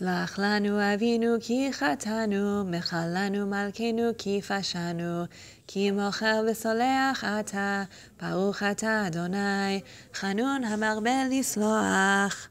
סלח לנו אבינו כי חטאנו, מחלנו מלכנו כי פשענו, כי מוכר וסולח אתה, ברוך אתה אדוני, חנון המרבה לסלוח.